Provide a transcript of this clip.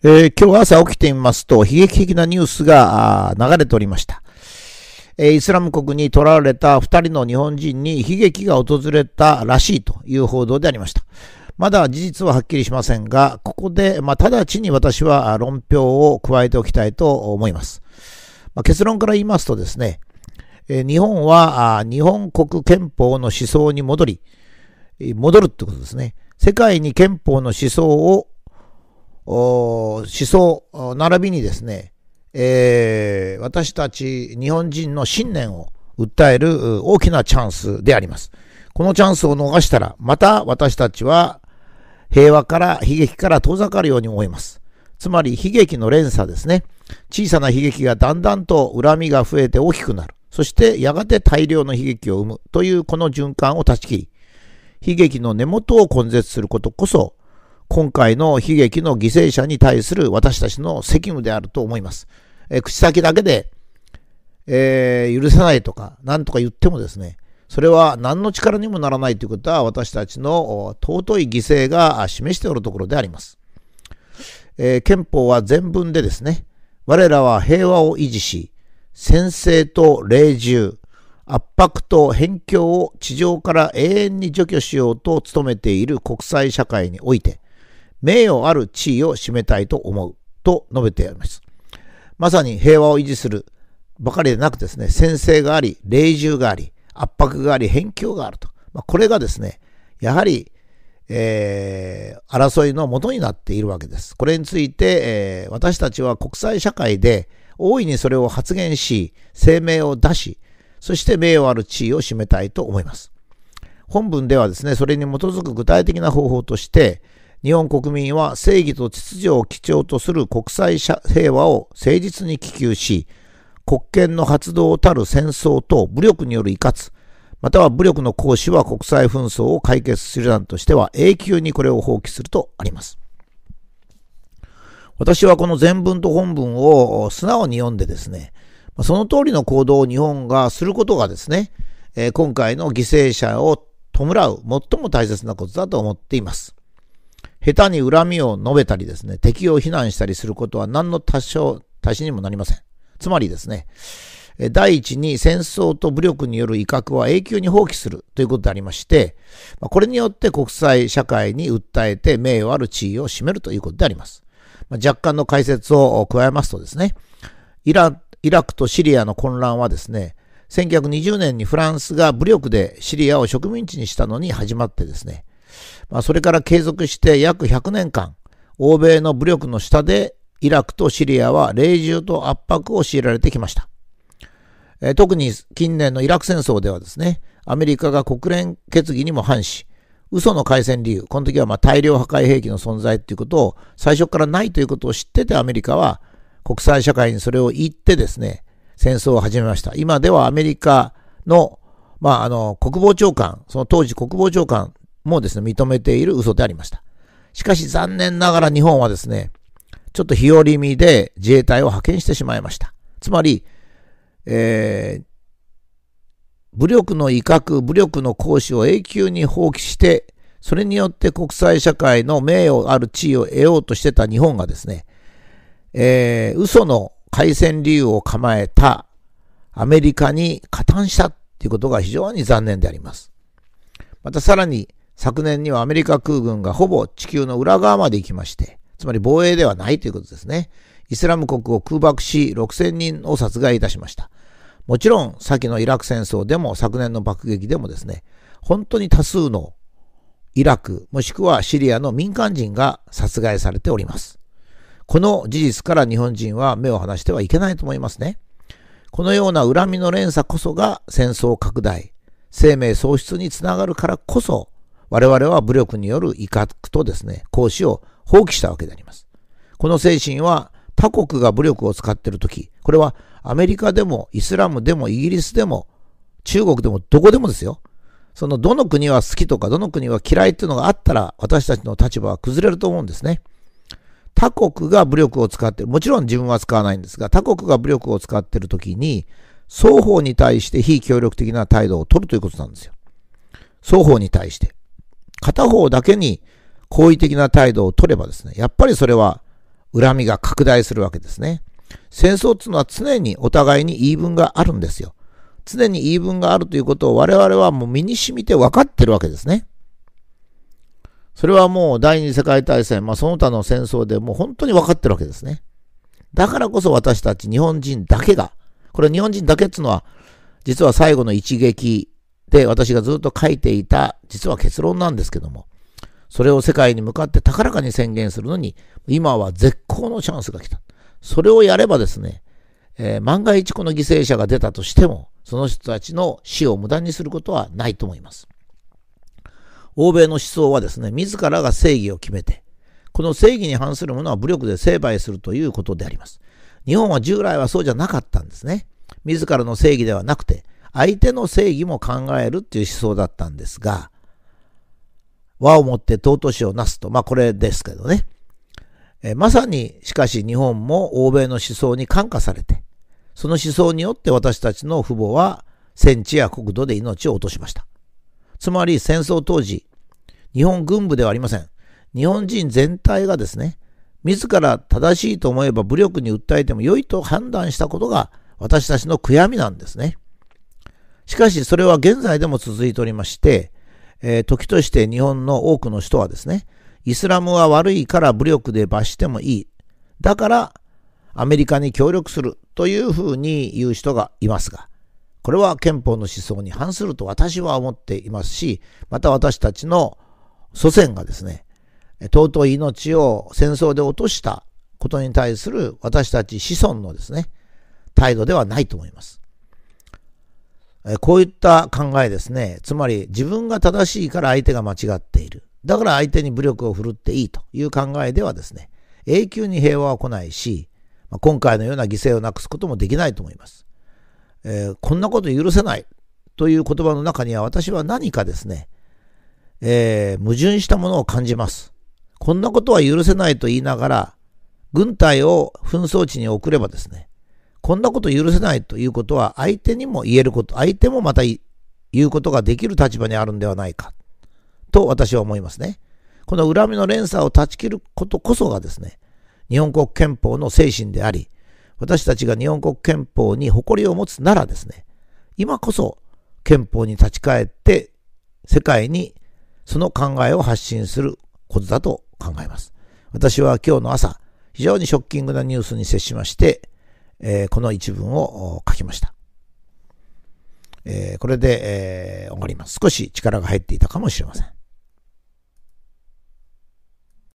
えー、今日朝起きてみますと、悲劇的なニュースが流れておりました。えー、イスラム国に囚われた2人の日本人に悲劇が訪れたらしいという報道でありました。まだ事実ははっきりしませんが、ここで、まあ、直ちに私は論評を加えておきたいと思います。まあ、結論から言いますとですね、えー、日本は日本国憲法の思想に戻り、戻るってことですね。世界に憲法の思想を思想、並びにですね、えー、私たち日本人の信念を訴える大きなチャンスであります。このチャンスを逃したら、また私たちは平和から悲劇から遠ざかるように思います。つまり悲劇の連鎖ですね。小さな悲劇がだんだんと恨みが増えて大きくなる。そしてやがて大量の悲劇を生むというこの循環を断ち切り、悲劇の根元を根絶することこそ今回の悲劇の犠牲者に対する私たちの責務であると思います。え口先だけで、えー、許せないとか、何とか言ってもですね、それは何の力にもならないということは私たちの尊い犠牲が示しておるところであります。えー、憲法は全文でですね、我らは平和を維持し、先制と霊獣、圧迫と辺境を地上から永遠に除去しようと努めている国際社会において、名誉ある地位を占めたいと思うと述べております。まさに平和を維持するばかりでなくですね、先生があり、霊獣があり、圧迫があり、偏境があると。まあ、これがですね、やはり、えー、争いのもとになっているわけです。これについて、えー、私たちは国際社会で大いにそれを発言し、声明を出し、そして名誉ある地位を占めたいと思います。本文ではですね、それに基づく具体的な方法として、日本国民は正義と秩序を基調とする国際平和を誠実に希求し、国権の発動たる戦争と武力による威嚇、または武力の行使は国際紛争を解決するんとしては永久にこれを放棄するとあります。私はこの前文と本文を素直に読んでですね、その通りの行動を日本がすることがですね、今回の犠牲者を弔う最も大切なことだと思っています。下手に恨みを述べたりですね、敵を非難したりすることは何の多少、足しにもなりません。つまりですね、第一に戦争と武力による威嚇は永久に放棄するということでありまして、これによって国際社会に訴えて名誉ある地位を占めるということであります。若干の解説を加えますとですね、イライラクとシリアの混乱はですね、1920年にフランスが武力でシリアを植民地にしたのに始まってですね、まあ、それから継続して約100年間、欧米の武力の下でイラクとシリアは冷獣と圧迫を強いられてきました。え特に近年のイラク戦争ではですね、アメリカが国連決議にも反し、嘘の開戦理由、この時はま大量破壊兵器の存在ということを最初からないということを知っててアメリカは国際社会にそれを言ってですね、戦争を始めました。今ではアメリカの、まあ、あの、国防長官、その当時国防長官もですね、認めている嘘でありました。しかし残念ながら日本はですね、ちょっと日和見で自衛隊を派遣してしまいました。つまり、えー、武力の威嚇、武力の行使を永久に放棄して、それによって国際社会の名誉ある地位を得ようとしてた日本がですね、えー、嘘の開戦理由を構えたアメリカに加担したっていうことが非常に残念であります。またさらに、昨年にはアメリカ空軍がほぼ地球の裏側まで行きまして、つまり防衛ではないということですね。イスラム国を空爆し、6000人を殺害いたしました。もちろん、先のイラク戦争でも昨年の爆撃でもですね、本当に多数のイラク、もしくはシリアの民間人が殺害されております。この事実から日本人は目を離してはいけないと思いますね。このような恨みの連鎖こそが戦争拡大、生命喪失につながるからこそ、我々は武力による威嚇とですね、行使を放棄したわけであります。この精神は他国が武力を使っているとき、これはアメリカでもイスラムでもイギリスでも中国でもどこでもですよ。そのどの国は好きとかどの国は嫌いっていうのがあったら私たちの立場は崩れると思うんですね。他国が武力を使ってる。もちろん自分は使わないんですが、他国が武力を使っているときに、双方に対して非協力的な態度を取るということなんですよ。双方に対して。片方だけに好意的な態度を取ればですね、やっぱりそれは恨みが拡大するわけですね。戦争っていうのは常にお互いに言い分があるんですよ。常に言い分があるということを我々はもう身に染みて分かってるわけですね。それはもう第二次世界大戦、まあ、その他の戦争でもう本当に分かってるわけですね。だからこそ私たち日本人だけが、これ日本人だけっていうのは、実は最後の一撃で私がずっと書いていた実は結論なんですけども、それを世界に向かって高らかに宣言するのに、今は絶好のチャンスが来た。それをやればですね、えー、万が一この犠牲者が出たとしても、その人たちの死を無駄にすることはないと思います。欧米の思想はですね、自らが正義を決めて、この正義に反するものは武力で成敗するということであります。日本は従来はそうじゃなかったんですね。自らの正義ではなくて、相手の正義も考えるっていう思想だったんですが、和をもって尊しをなすと。まあこれですけどね。えまさに、しかし日本も欧米の思想に感化されて、その思想によって私たちの父母は戦地や国土で命を落としました。つまり戦争当時、日本軍部ではありません。日本人全体がですね、自ら正しいと思えば武力に訴えても良いと判断したことが私たちの悔やみなんですね。しかしそれは現在でも続いておりまして、えー、時として日本の多くの人はですね、イスラムは悪いから武力で罰してもいい。だからアメリカに協力するというふうに言う人がいますが、これは憲法の思想に反すると私は思っていますし、また私たちの祖先がですね、尊い命を戦争で落としたことに対する私たち子孫のですね、態度ではないと思います。こういった考えですね。つまり自分が正しいから相手が間違っている。だから相手に武力を振るっていいという考えではですね、永久に平和は来ないし、今回のような犠牲をなくすこともできないと思います。えー、こんなこと許せないという言葉の中には私は何かですね、えー、矛盾したものを感じます。こんなことは許せないと言いながら、軍隊を紛争地に送ればですね、こんなこと許せないということは、相手にも言えること、相手もまた言うことができる立場にあるんではないか、と私は思いますね。この恨みの連鎖を断ち切ることこそがですね、日本国憲法の精神であり、私たちが日本国憲法に誇りを持つならですね、今こそ憲法に立ち返って、世界にその考えを発信することだと考えます。私は今日の朝、非常にショッキングなニュースに接しまして、えー、この一文を書きました。えー、これで、えー、終わります。少し力が入っていたかもしれません。